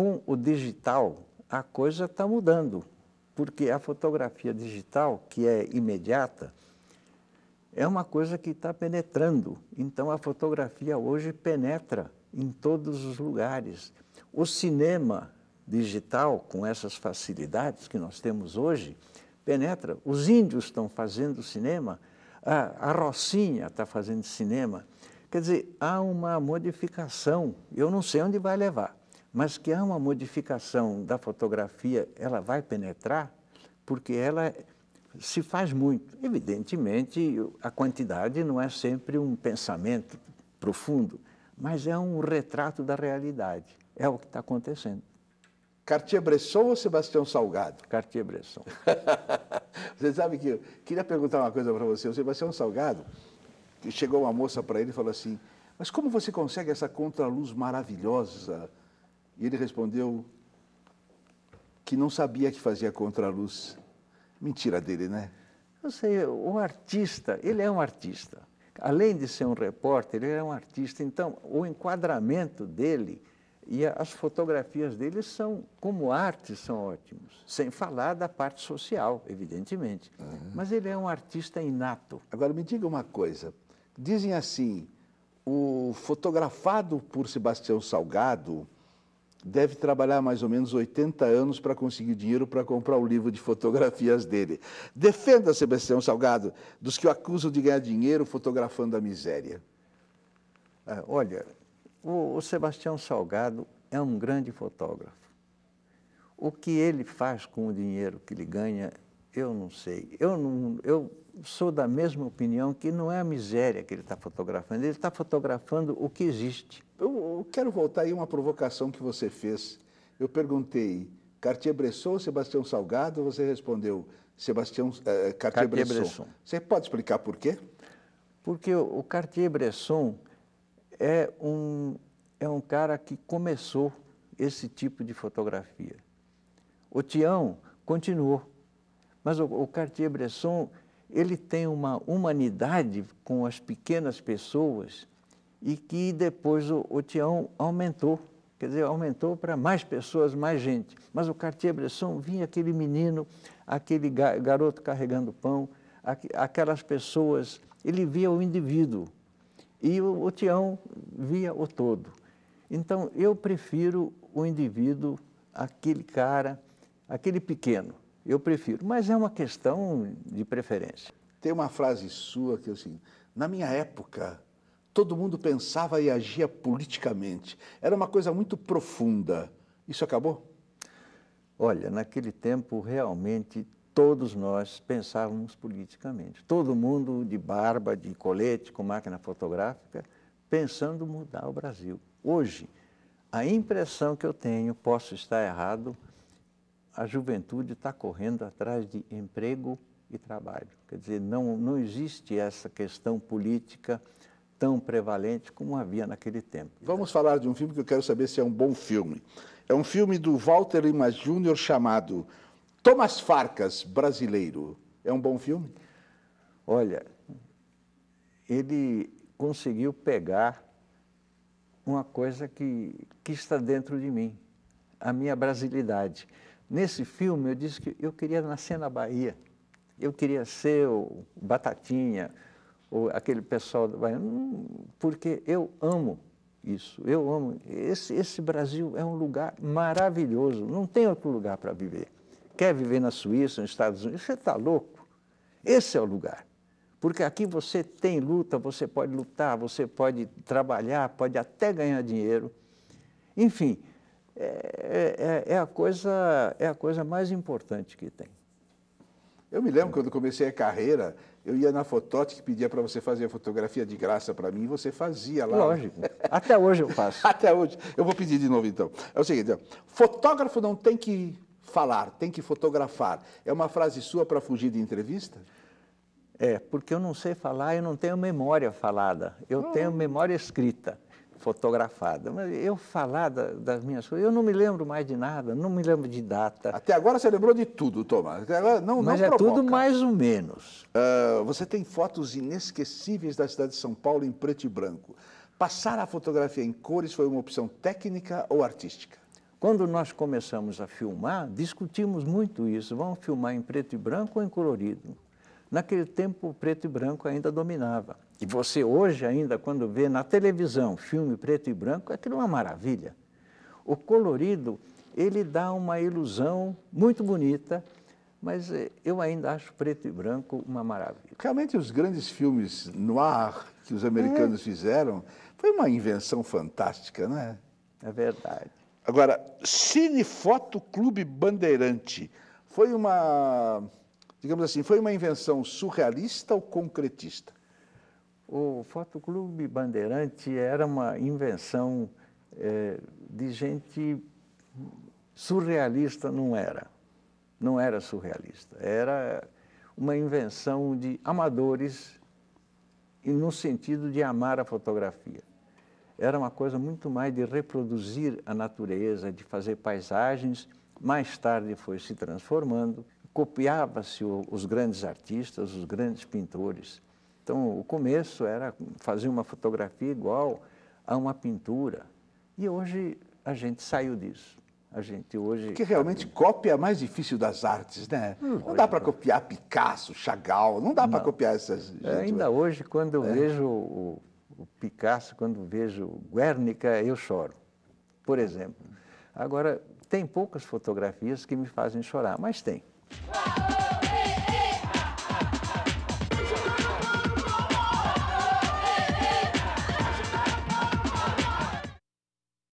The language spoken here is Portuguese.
com o digital, a coisa está mudando, porque a fotografia digital, que é imediata, é uma coisa que está penetrando. Então, a fotografia hoje penetra em todos os lugares. O cinema digital, com essas facilidades que nós temos hoje, penetra. Os índios estão fazendo cinema, a, a Rocinha está fazendo cinema. Quer dizer, há uma modificação, eu não sei onde vai levar mas que há uma modificação da fotografia, ela vai penetrar, porque ela se faz muito. Evidentemente, a quantidade não é sempre um pensamento profundo, mas é um retrato da realidade. É o que está acontecendo. Cartier-Bresson ou Sebastião Salgado? Cartier-Bresson. você sabe que eu queria perguntar uma coisa para você. O Sebastião Salgado, chegou uma moça para ele e falou assim, mas como você consegue essa contraluz maravilhosa? E ele respondeu que não sabia que fazia contra luz, Mentira dele, né? Eu sei, o artista, ele é um artista. Além de ser um repórter, ele é um artista. Então, o enquadramento dele e as fotografias dele são, como arte, são ótimos. Sem falar da parte social, evidentemente. Uhum. Mas ele é um artista inato. Agora, me diga uma coisa. Dizem assim, o fotografado por Sebastião Salgado, deve trabalhar mais ou menos 80 anos para conseguir dinheiro para comprar o livro de fotografias dele. Defenda, Sebastião Salgado, dos que o acusam de ganhar dinheiro fotografando a miséria. É, olha, o, o Sebastião Salgado é um grande fotógrafo. O que ele faz com o dinheiro que ele ganha eu não sei. Eu, não, eu sou da mesma opinião que não é a miséria que ele está fotografando, ele está fotografando o que existe. Eu, eu quero voltar aí a uma provocação que você fez. Eu perguntei, Cartier-Bresson ou Sebastião Salgado? Você respondeu, Sebastião Cartier-Bresson. Eh, Cartier você pode explicar por quê? Porque o Cartier-Bresson é um, é um cara que começou esse tipo de fotografia. O Tião continuou. Mas o, o Cartier-Bresson, ele tem uma humanidade com as pequenas pessoas e que depois o, o Tião aumentou, quer dizer, aumentou para mais pessoas, mais gente. Mas o Cartier-Bresson vinha aquele menino, aquele garoto carregando pão, aquelas pessoas, ele via o indivíduo e o, o Tião via o todo. Então, eu prefiro o indivíduo, aquele cara, aquele pequeno eu prefiro. Mas é uma questão de preferência. Tem uma frase sua que eu assim, na minha época, todo mundo pensava e agia politicamente. Era uma coisa muito profunda. Isso acabou? Olha, naquele tempo realmente todos nós pensávamos politicamente. Todo mundo de barba, de colete, com máquina fotográfica, pensando mudar o Brasil. Hoje, a impressão que eu tenho, posso estar errado, a juventude está correndo atrás de emprego e trabalho. Quer dizer, não, não existe essa questão política tão prevalente como havia naquele tempo. Vamos falar de um filme que eu quero saber se é um bom filme. É um filme do Walter Lima Júnior chamado Thomas Farcas, Brasileiro. É um bom filme? Olha, ele conseguiu pegar uma coisa que, que está dentro de mim, a minha brasilidade. Nesse filme, eu disse que eu queria nascer na Bahia. Eu queria ser o Batatinha, ou aquele pessoal da Bahia, hum, porque eu amo isso, eu amo. Esse, esse Brasil é um lugar maravilhoso, não tem outro lugar para viver. Quer viver na Suíça, nos Estados Unidos? Você está louco. Esse é o lugar. Porque aqui você tem luta, você pode lutar, você pode trabalhar, pode até ganhar dinheiro. Enfim, é, é, é, a coisa, é a coisa mais importante que tem. Eu me lembro quando comecei a carreira, eu ia na que pedia para você fazer a fotografia de graça para mim, e você fazia lá. Lógico. Até hoje eu faço. Até hoje. Eu vou pedir de novo então. É o seguinte, fotógrafo não tem que falar, tem que fotografar. É uma frase sua para fugir de entrevista? É, porque eu não sei falar, eu não tenho memória falada. Eu tenho memória escrita fotografada. Mas eu falar da, das minhas coisas, eu não me lembro mais de nada, não me lembro de data. Até agora você lembrou de tudo, Tomás. Até agora não, Mas não é provoca. tudo mais ou menos. Uh, você tem fotos inesquecíveis da cidade de São Paulo em preto e branco. Passar a fotografia em cores foi uma opção técnica ou artística? Quando nós começamos a filmar, discutimos muito isso. Vamos filmar em preto e branco ou em colorido? Naquele tempo, o preto e branco ainda dominava. E você hoje ainda, quando vê na televisão filme preto e branco, é aquilo é uma maravilha. O colorido, ele dá uma ilusão muito bonita, mas eh, eu ainda acho preto e branco uma maravilha. Realmente, os grandes filmes no ar que os americanos é. fizeram foi uma invenção fantástica, né? É verdade. Agora, Cinefoto Clube Bandeirante foi uma digamos assim, foi uma invenção surrealista ou concretista? O Fotoclube Bandeirante era uma invenção é, de gente surrealista, não era. Não era surrealista. Era uma invenção de amadores e no sentido de amar a fotografia. Era uma coisa muito mais de reproduzir a natureza, de fazer paisagens. Mais tarde foi se transformando copiava-se os grandes artistas, os grandes pintores. Então, o começo era fazer uma fotografia igual a uma pintura. E hoje a gente saiu disso. A gente hoje. Que realmente tá cópia é mais difícil das artes, né? Hum, não dá para é. copiar Picasso, Chagall, não dá para copiar essas. É, ainda hoje, quando eu é. vejo o, o, Picasso, quando vejo Guernica, eu choro, por exemplo. Agora, tem poucas fotografias que me fazem chorar, mas tem.